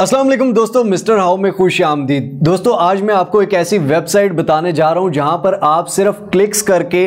असलम दोस्तों mister how में खुश आमदीद दोस्तों आज मैं आपको एक ऐसी वेबसाइट बताने जा रहा हूं जहां पर आप सिर्फ क्लिक्स करके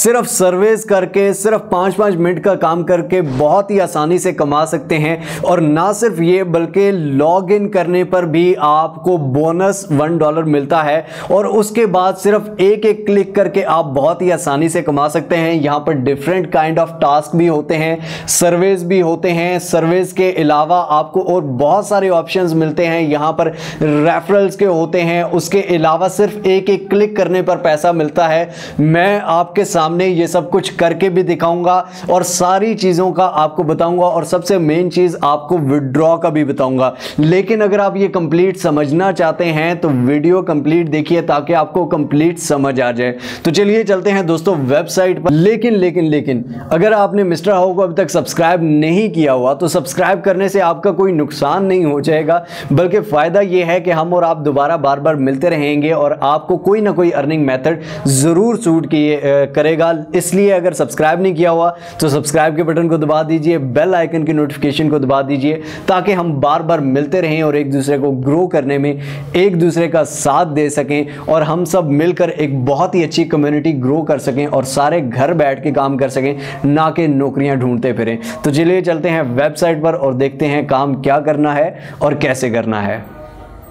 सिर्फ सर्वेस करके सिर्फ पाँच पाँच मिनट का काम करके बहुत ही आसानी से कमा सकते हैं और ना सिर्फ ये बल्कि लॉग इन करने पर भी आपको बोनस वन डॉलर मिलता है और उसके बाद सिर्फ एक एक क्लिक करके आप बहुत ही आसानी से कमा सकते हैं यहाँ पर डिफरेंट काइंड ऑफ टास्क भी होते हैं सर्वेज भी होते हैं सर्वेज के अलावा आपको और बहुत सारे ऑप्शन ऑप्शंस मिलते हैं यहाँ पर रेफरल्स के होते हैं उसके अलावा सिर्फ एक एक क्लिक करने पर पैसा मिलता है मैं आपके सामने ये सब कुछ करके भी दिखाऊंगा और सारी चीज़ों का आपको बताऊंगा और सबसे मेन चीज़ आपको विड्रॉ का भी बताऊंगा लेकिन अगर आप ये कंप्लीट समझना चाहते हैं तो वीडियो कंप्लीट देखिए ताकि आपको कंप्लीट समझ आ जाए तो चलिए चलते हैं दोस्तों वेबसाइट पर लेकिन लेकिन लेकिन अगर आपने मिस्टर हाउ को अभी तक सब्सक्राइब नहीं किया हुआ तो सब्सक्राइब करने से आपका कोई नुकसान नहीं हो जाए रहेगा बल्कि फ़ायदा ये है कि हम और आप दोबारा बार बार मिलते रहेंगे और आपको कोई ना कोई अर्निंग मेथड ज़रूर सूट किए करेगा इसलिए अगर सब्सक्राइब नहीं किया हुआ तो सब्सक्राइब के बटन को दबा दीजिए बेल आइकन की नोटिफिकेशन को दबा दीजिए ताकि हम बार बार मिलते रहें और एक दूसरे को ग्रो करने में एक दूसरे का साथ दे सकें और हम सब मिलकर एक बहुत ही अच्छी कम्युनिटी ग्रो कर सकें और सारे घर बैठ के काम कर सकें ना कि नौकरियां ढूंढते फिरें तो चलिए चलते हैं वेबसाइट पर और देखते हैं काम क्या करना है और और कैसे करना है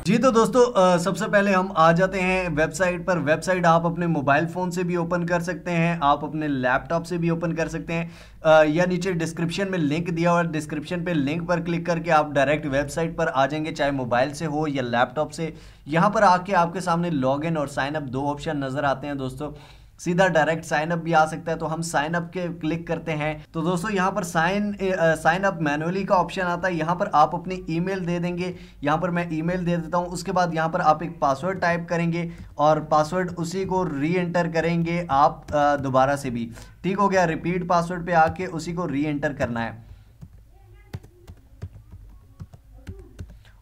जी तो दोस्तों सबसे पहले हम आ जाते हैं वेबसाइट पर वेबसाइट आप अपने मोबाइल फ़ोन से भी ओपन कर सकते हैं आप अपने लैपटॉप से भी ओपन कर सकते हैं आ, या नीचे डिस्क्रिप्शन में लिंक दिया हुआ है डिस्क्रिप्शन पे लिंक पर क्लिक करके आप डायरेक्ट वेबसाइट पर आ जाएंगे चाहे मोबाइल से हो या लैपटॉप से यहाँ पर आके आपके सामने लॉग और साइनअप दो ऑप्शन नज़र आते हैं दोस्तों सीधा डायरेक्ट साइन अप भी आ सकता है तो हम साइन अप के क्लिक करते हैं तो दोस्तों यहाँ पर साइन साइन अप मैनुअली का ऑप्शन आता है यहाँ पर आप अपनी ईमेल दे देंगे यहाँ पर मैं ईमेल दे देता हूँ उसके बाद यहाँ पर आप एक पासवर्ड टाइप करेंगे और पासवर्ड उसी को री एंटर करेंगे आप दोबारा से भी ठीक हो गया रिपीट पासवर्ड पर आके उसी को री एंटर करना है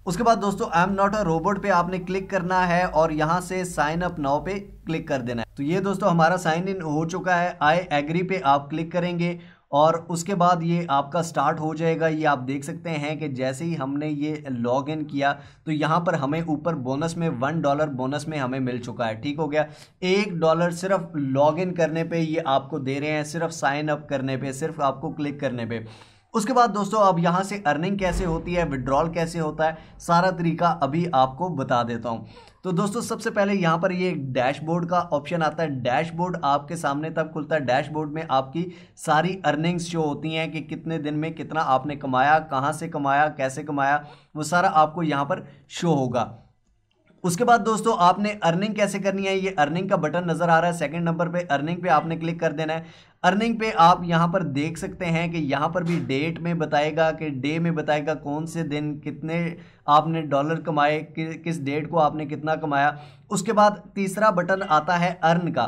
उसके बाद दोस्तों I am not a robot पे आपने क्लिक करना है और यहाँ से साइन अप नाउ पे क्लिक कर देना है तो ये दोस्तों हमारा साइन इन हो चुका है आई एग्री पे आप क्लिक करेंगे और उसके बाद ये आपका स्टार्ट हो जाएगा ये आप देख सकते हैं कि जैसे ही हमने ये लॉग इन किया तो यहाँ पर हमें ऊपर बोनस में वन डॉलर बोनस में हमें मिल चुका है ठीक हो गया एक डॉलर सिर्फ लॉग इन करने पे ये आपको दे रहे हैं सिर्फ साइन अप करने पे सिर्फ आपको क्लिक करने पर उसके बाद दोस्तों अब यहाँ से अर्निंग कैसे होती है विड्रॉल कैसे होता है सारा तरीका अभी आपको बता देता हूँ तो दोस्तों सबसे पहले यहाँ पर ये डैशबोर्ड का ऑप्शन आता है डैशबोर्ड आपके सामने तब खुलता है डैशबोर्ड में आपकी सारी अर्निंग्स शो होती हैं कि कितने दिन में कितना आपने कमाया कहाँ से कमाया कैसे कमाया वो सारा आपको यहाँ पर शो होगा उसके बाद दोस्तों आपने अर्निंग कैसे करनी है ये अर्निंग का बटन नजर आ रहा है सेकंड नंबर पे अर्निंग पे आपने क्लिक कर देना है अर्निंग पे आप यहाँ पर देख सकते हैं कि यहाँ पर भी डेट में बताएगा कि डे में बताएगा कौन से दिन कितने आपने डॉलर कमाए कि, किस डेट को आपने कितना कमाया उसके बाद तीसरा बटन आता है अर्न का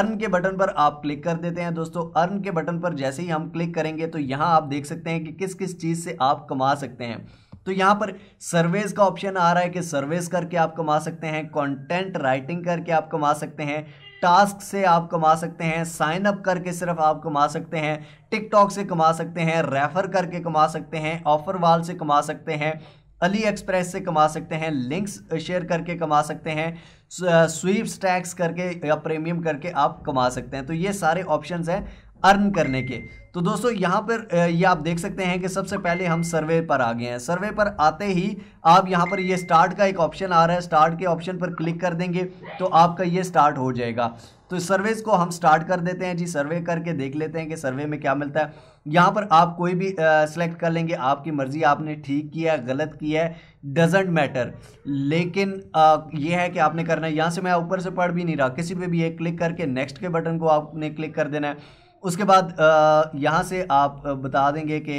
अर्न के बटन पर आप क्लिक कर देते हैं दोस्तों अर्न के बटन पर जैसे ही हम क्लिक करेंगे तो यहाँ आप देख सकते हैं कि किस किस चीज़ से आप कमा सकते हैं तो यहाँ पर सर्वेज का ऑप्शन आ रहा है कि सर्वेस करके आप कमा सकते हैं कंटेंट राइटिंग करके आप कमा सकते हैं टास्क से आप कमा सकते हैं साइन अप करके सिर्फ आप कमा सकते हैं टिकटॉक से कमा सकते हैं रेफर करके कमा सकते हैं ऑफर वाल से कमा सकते हैं अली एक्सप्रेस से कमा सकते हैं लिंक्स शेयर करके कमा सकते हैं स्वीप स्टैक्स करके या प्रीमियम करके आप कमा सकते हैं तो ये सारे ऑप्शंस हैं अर्न करने के तो दोस्तों यहाँ पर ये आप देख सकते हैं कि सबसे पहले हम सर्वे पर आ गए हैं सर्वे पर आते ही आप यहाँ पर ये स्टार्ट का एक ऑप्शन आ रहा है स्टार्ट के ऑप्शन पर क्लिक कर देंगे तो आपका ये स्टार्ट हो जाएगा तो सर्वेस को हम स्टार्ट कर देते हैं जी सर्वे करके देख लेते हैं कि सर्वे में क्या मिलता है यहाँ पर आप कोई भी सिलेक्ट कर लेंगे आपकी मर्ज़ी आपने ठीक किया गलत किया है डजेंट मैटर लेकिन आ, ये है कि आपने करना है यहाँ से मैं ऊपर से पढ़ भी नहीं रहा किसी पे भी एक क्लिक करके नेक्स्ट के बटन को आपने क्लिक कर देना है उसके बाद यहाँ से आप बता देंगे कि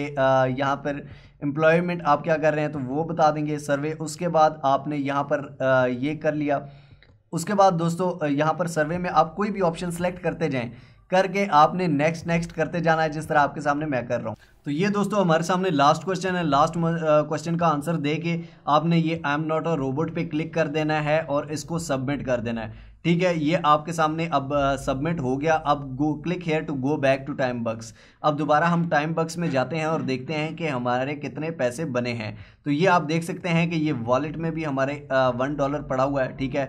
यहाँ पर एम्प्लॉयमेंट आप क्या कर रहे हैं तो वो बता देंगे सर्वे उसके बाद आपने यहाँ पर ये कर लिया उसके बाद दोस्तों यहाँ पर सर्वे में आप कोई भी ऑप्शन सेलेक्ट करते जाएं करके आपने नेक्स्ट नेक्स्ट करते जाना है जिस तरह आपके सामने मैं कर रहा हूँ तो ये दोस्तों हमारे सामने लास्ट क्वेश्चन है लास्ट क्वेश्चन का आंसर दे के आपने ये I am not a robot पे क्लिक कर देना है और इसको सबमिट कर देना है ठीक है ये आपके सामने अब सबमिट हो गया अब go click here to go back to time bucks अब दोबारा हम टाइम बक्स में जाते हैं और देखते हैं कि हमारे कितने पैसे बने हैं तो ये आप देख सकते हैं कि ये वॉलेट में भी हमारे वन डॉलर पड़ा हुआ है ठीक है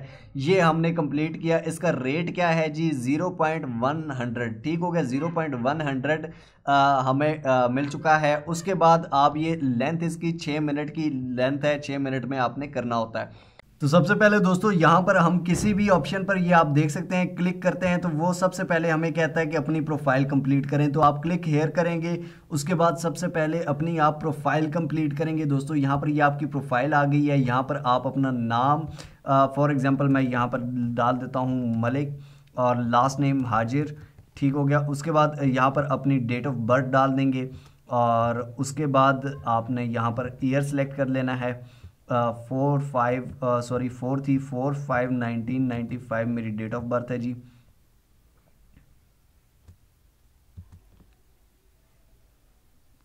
ये हमने कंप्लीट किया इसका रेट क्या है जी ज़ीरो पॉइंट वन हंड्रेड ठीक हो गया ज़ीरो पॉइंट वन हंड्रेड हमें आ, मिल चुका है उसके बाद आप ये लेंथ इसकी छः मिनट की लेंथ है छः मिनट में आपने करना होता है तो सबसे पहले दोस्तों यहाँ पर हम किसी भी ऑप्शन पर ये आप देख सकते हैं क्लिक करते हैं तो वो सबसे पहले हमें कहता है कि अपनी प्रोफाइल कंप्लीट करें तो आप क्लिक हेयर करेंगे उसके बाद सबसे पहले अपनी आप प्रोफाइल कंप्लीट करेंगे दोस्तों यहाँ पर ये यह आपकी प्रोफाइल आ गई है यहाँ पर आप अपना नाम फॉर एग्ज़ाम्पल मैं यहाँ पर डाल देता हूँ मलिक और लास्ट नेम हाजिर ठीक हो गया उसके बाद यहाँ पर अपनी डेट ऑफ बर्थ डाल देंगे और उसके बाद आपने यहाँ पर ईयर सेलेक्ट कर लेना है four five sorry four three four five nineteen ninety five मेरी डेट ऑफ बर्थ है जी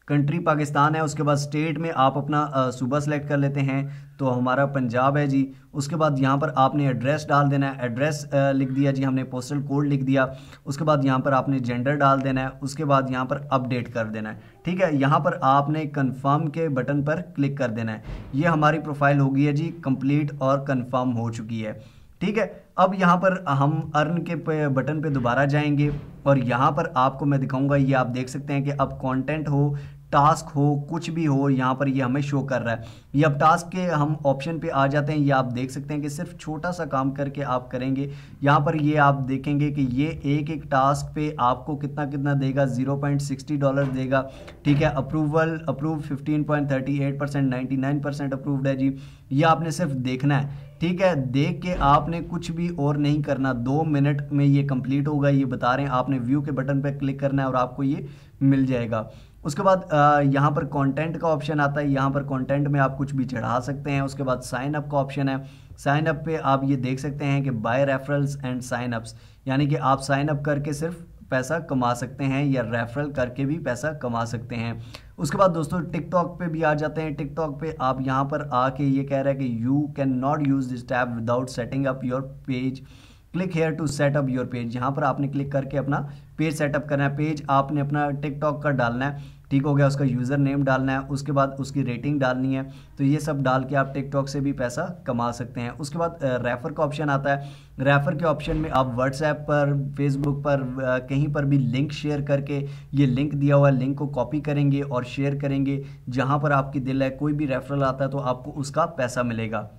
कंट्री पाकिस्तान है उसके बाद स्टेट में आप अपना सूबा सेलेक्ट कर लेते हैं तो हमारा पंजाब है जी उसके बाद यहाँ पर आपने एड्रेस डाल देना है एड्रेस लिख दिया जी हमने पोस्टल कोड लिख दिया उसके बाद यहाँ पर आपने जेंडर डाल देना है उसके बाद यहाँ पर अपडेट कर देना है ठीक है यहाँ पर आपने कन्फर्म के बटन पर क्लिक कर देना है ये हमारी प्रोफाइल होगी है जी कंप्लीट और कन्फर्म हो चुकी है ठीक है अब यहाँ पर हम अर्न के पे बटन पे दोबारा जाएंगे और यहाँ पर आपको मैं दिखाऊंगा ये आप देख सकते हैं कि अब कंटेंट हो टास्क हो कुछ भी हो यहाँ पर ये हमें शो कर रहा है ये अब टास्क के हम ऑप्शन पे आ जाते हैं ये आप देख सकते हैं कि सिर्फ छोटा सा काम करके आप करेंगे यहाँ पर ये आप देखेंगे कि ये एक एक टास्क पे आपको कितना कितना देगा 0.60 डॉलर देगा ठीक है approval approve 15.38 percent ninety approved है जी ये आपने सिर्फ देखना है ठीक है देख के आपने कुछ भी और नहीं करना दो मिनट में ये कंप्लीट होगा ये बता रहे हैं आपने व्यू के बटन पर क्लिक करना है और आपको ये मिल जाएगा उसके बाद यहाँ पर कंटेंट का ऑप्शन आता है यहाँ पर कंटेंट में आप कुछ भी चढ़ा सकते हैं उसके बाद साइन अप का ऑप्शन है साइन अप पे आप ये देख सकते हैं कि by referrals and sign ups यानी कि आप साइन अप करके सिर्फ पैसा कमा सकते हैं या रेफरल करके भी पैसा कमा सकते हैं उसके बाद दोस्तों टिकटॉक पे भी आ जाते हैं टिकटॉक पे आप यहाँ पर आके ये कह रहे हैं कि you can not use this tab without setting up your page click here to setup your page यहाँ पर आपने क्लिक करके अपना पेज सेटअप करना है पेज आपने अपना टिकटॉक का डालना है ठीक हो गया उसका यूज़र नेम डालना है उसके बाद उसकी रेटिंग डालनी है तो ये सब डाल के आप टिकटॉक से भी पैसा कमा सकते हैं उसके बाद रेफ़र का ऑप्शन आता है रेफ़र के ऑप्शन में आप व्हाट्सएप पर फेसबुक पर कहीं पर भी लिंक शेयर करके ये लिंक दिया हुआ है लिंक को कॉपी करेंगे और शेयर करेंगे जहाँ पर आपकी दिल है कोई भी रेफरल आता है तो आपको उसका पैसा मिलेगा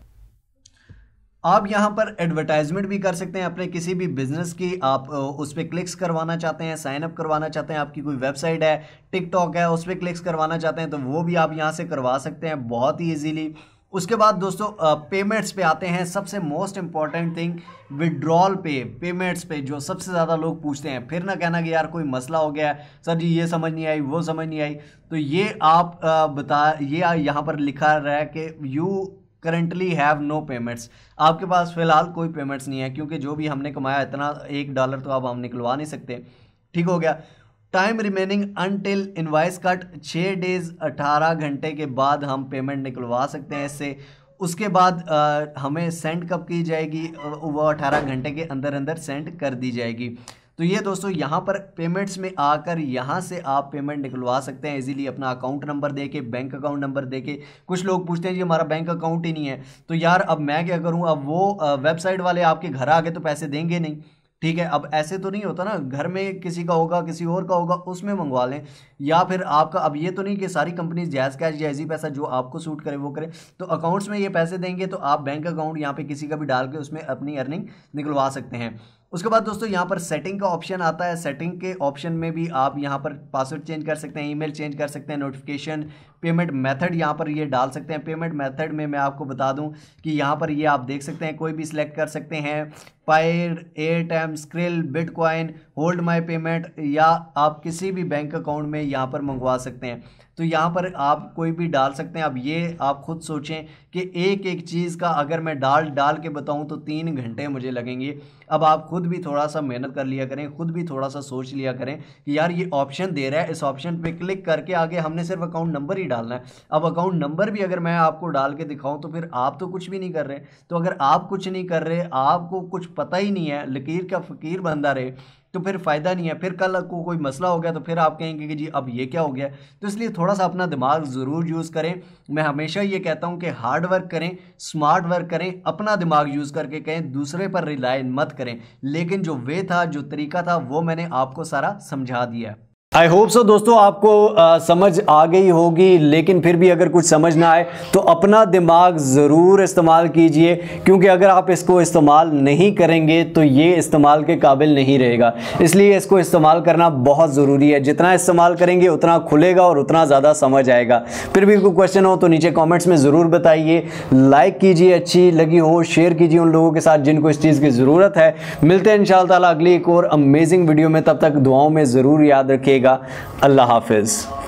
आप यहाँ पर एडवर्टाइजमेंट भी कर सकते हैं अपने किसी भी बिजनेस की आप उस पर क्लिक्स करवाना चाहते हैं साइन अप करवाना चाहते हैं आपकी कोई वेबसाइट है टिकटॉक है उस पर क्लिक्स करवाना चाहते हैं तो वो भी आप यहाँ से करवा सकते हैं बहुत ही ईजीली उसके बाद दोस्तों पेमेंट्स पे आते हैं सबसे मोस्ट इम्पॉर्टेंट थिंग विड्रॉल पे पेमेंट्स पे जो सबसे ज़्यादा लोग पूछते हैं फिर ना कहना कि यार कोई मसला हो गया है सर जी ये समझ नहीं आई वो समझ नहीं आई तो ये आप बता ये यहाँ पर लिखा रहा है कि you currently have no payments आपके पास फिलहाल कोई पेमेंट्स नहीं है क्योंकि जो भी हमने कमाया इतना एक डॉलर तो अब हम निकलवा नहीं सकते ठीक हो गया time remaining until invoice cut छः डेज अठारह घंटे के बाद हम पेमेंट निकलवा सकते हैं इससे उसके बाद आ, हमें सेंड कब की जाएगी वो अठारह घंटे के अंदर अंदर सेंड कर दी जाएगी तो ये दोस्तों यहाँ पर पेमेंट्स में आकर यहाँ से आप पेमेंट निकलवा सकते हैं इजीली अपना अकाउंट नंबर दे के बैंक अकाउंट नंबर दे के कुछ लोग पूछते हैं कि हमारा बैंक अकाउंट ही नहीं है तो यार अब मैं क्या करूँ अब वो वेबसाइट वाले आपके घर आ गए तो पैसे देंगे नहीं ठीक है अब ऐसे तो नहीं होता ना घर में किसी का होगा किसी और का होगा उसमें मंगवा लें या फिर आपका अब ये तो नहीं कि सारी कंपनीज जैज़ कैश जैजी पैसा जो आपको सूट करे वो करे तो अकाउंट्स में ये पैसे देंगे तो आप बैंक अकाउंट यहाँ पे किसी का भी डाल के उसमें अपनी अर्निंग निकलवा सकते हैं उसके बाद दोस्तों यहाँ पर सेटिंग का ऑप्शन आता है सेटिंग के ऑप्शन में भी आप यहाँ पर पासवर्ड चेंज कर सकते हैं ईमेल चेंज कर सकते हैं नोटिफिकेशन पेमेंट मेथड यहाँ पर ये डाल सकते हैं पेमेंट मेथड में मैं आपको बता दूँ कि यहाँ पर ये आप देख सकते हैं कोई भी सिलेक्ट कर सकते हैं Payeer AirTM Skrill bitcoin hold my payment या आप किसी भी बैंक अकाउंट में यहाँ पर मंगवा सकते हैं तो यहाँ पर आप कोई भी डाल सकते हैं अब ये आप खुद सोचें कि एक एक चीज़ का अगर मैं डाल डाल के बताऊँ तो तीन घंटे मुझे लगेंगे अब आप खुद भी थोड़ा सा मेहनत कर लिया करें खुद भी थोड़ा सा सोच लिया करें कि यार ये ऑप्शन दे रहा है इस ऑप्शन पे क्लिक करके आगे हमने सिर्फ अकाउंट नंबर ही डालना है अब अकाउंट नंबर भी अगर मैं आपको डाल के दिखाऊं तो फिर आप तो कुछ भी नहीं कर रहे तो अगर आप कुछ नहीं कर रहे आपको कुछ पता ही नहीं है लकीर का फ़कीर बंदा रहे तो फिर फ़ायदा नहीं है फिर कल को कोई मसला हो गया तो फिर आप कहेंगे कि जी अब ये क्या हो गया तो इसलिए थोड़ा सा अपना दिमाग ज़रूर यूज़ करें मैं हमेशा ये कहता हूँ कि हार्ड वर्क करें स्मार्ट वर्क करें अपना दिमाग यूज़ करके कहें दूसरे पर रिलाय मत करें लेकिन जो वे था जो तरीका था वो मैंने आपको सारा समझा दिया आई होप सो दोस्तों आपको आ, समझ आ गई होगी लेकिन फिर भी अगर कुछ समझ ना आए तो अपना दिमाग ज़रूर इस्तेमाल कीजिए क्योंकि अगर आप इसको इस्तेमाल नहीं करेंगे तो ये इस्तेमाल के काबिल नहीं रहेगा इसलिए इसको इस्तेमाल करना बहुत ज़रूरी है जितना इस्तेमाल करेंगे उतना खुलेगा और उतना ज़्यादा समझ आएगा फिर भी कोई क्वेश्चन हो तो नीचे कॉमेंट्स में ज़रूर बताइए लाइक कीजिए अच्छी लगी हो शेयर कीजिए उन लोगों के साथ जिनको इस चीज़ की ज़रूरत है मिलते हैं इन अगली एक और अमेजिंग वीडियो में तब तक दुआओं में ज़रूर याद रखिए रहिएगा अल्लाह हाफिज़